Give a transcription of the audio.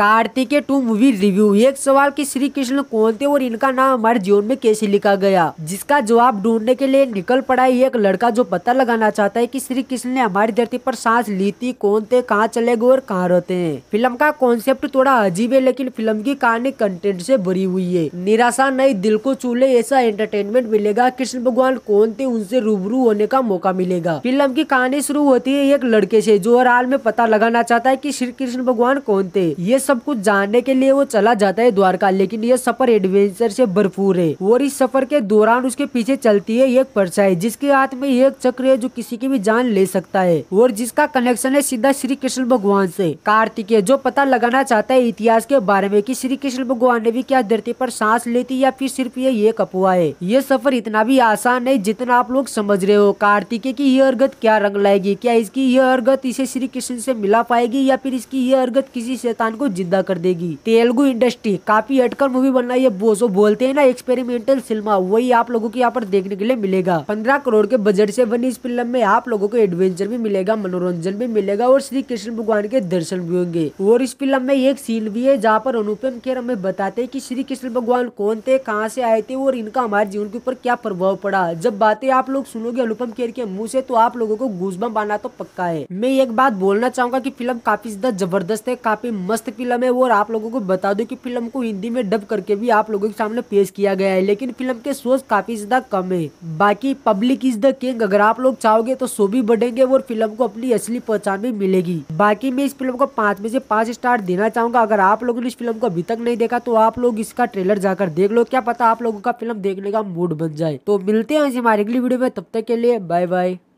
कार्तिके two movie review एक सवाल कि श्री कृष्ण कौन थे और इनका नाम हमारे जीवन में कैसे लिखा गया जिसका जवाब ढूंढने के लिए निकल पड़ा एक लड़का जो पता लगाना चाहता है कि श्री कृष्ण ने हमारी धरती पर सांस ली थी कौन थे कहाँ चले गए और कहाँ रहते हैं फिल्म का कॉन्सेप्ट थोड़ा अजीब है लेकिन फिल्म की कहानी कंटेंट से भरी हुई है निराशा नहीं दिल को चूले ऐसा एंटरटेनमेंट मिलेगा कृष्ण भगवान कौन थे उनसे रूबरू होने का मौका मिलेगा फिल्म की कहानी शुरू होती है एक लड़के से जो हर हाल में पता लगाना चाहता है कि श्री कृष्ण भगवान कौन थे ये सब कुछ जानने के लिए वो चला जाता है द्वारका लेकिन यह सफर एडवेंचर से भरपूर है और इस सफर के दौरान उसके पीछे चलती है एक परछाई जिसके हाथ में एक चक्र है जो किसी की भी जान ले सकता है और जिसका कनेक्शन है सीधा श्री कृष्ण भगवान से कार्तिकेय जो पता लगाना चाहता है इतिहास के बारे में कि श्री कृष्ण भगवान ने भी क्या धरती पर सांस लेती या फिर सिर्फ ये एक अपुआ है ये सफर इतना भी आसान है जितना आप लोग समझ रहे हो कार्तिकेय की यह अर्गत क्या रंग लाएगी क्या इसकी यह अर्गत इसे श्री कृष्ण से मिला पाएगी या फिर इसकी यह अर्गत किसी शैतान को जिंदा कर देगी तेलुगु इंडस्ट्री काफी हटकर मूवी बन रही है बोसो बोलते हैं ना एक्सपेरिमेंटल सिनेमा वही आप लोगों को यहाँ पर देखने के लिए मिलेगा पंद्रह करोड़ के बजट से बनी इस फिल्म में आप लोगों को एडवेंचर भी मिलेगा मनोरंजन भी मिलेगा और श्री कृष्ण भगवान के दर्शन भी होंगे और इस फिल्म में एक सीन भी है जहाँ पर अनुपम खेर हमें बताते हैं कि श्री कृष्ण भगवान कौन थे कहाँ से आए थे और इनका हमारे जीवन के ऊपर क्या प्रभाव पड़ा जब बातें आप लोग सुनोगे अनुपम खेर के मुँह से तो आप लोगों को गुजबम आना तो पक्का है मैं एक बात बोलना चाहूंगा की फिल्म काफी ज्यादा जबरदस्त है काफी मस्त फिल्म फिल्म है और आप लोगों को बता दूं कि फिल्म को हिंदी में डब करके भी आप लोगों के सामने पेश किया गया है लेकिन फिल्म के सोच काफी ज्यादा कम है बाकी पब्लिक इज द किंग अगर आप लोग चाहोगे तो सो भी बढ़ेंगे और फिल्म को अपनी असली पहचान भी मिलेगी बाकी मैं इस फिल्म को पाँच में से पाँच स्टार देना चाहूंगा अगर आप लोगों ने इस फिल्म को अभी तक नहीं देखा तो आप लोग इसका ट्रेलर जाकर देख लो क्या पता आप लोगों का फिल्म देखने का मूड बन जाए तो मिलते हैं हमारे अगली वीडियो में तब तक के लिए बाय बाय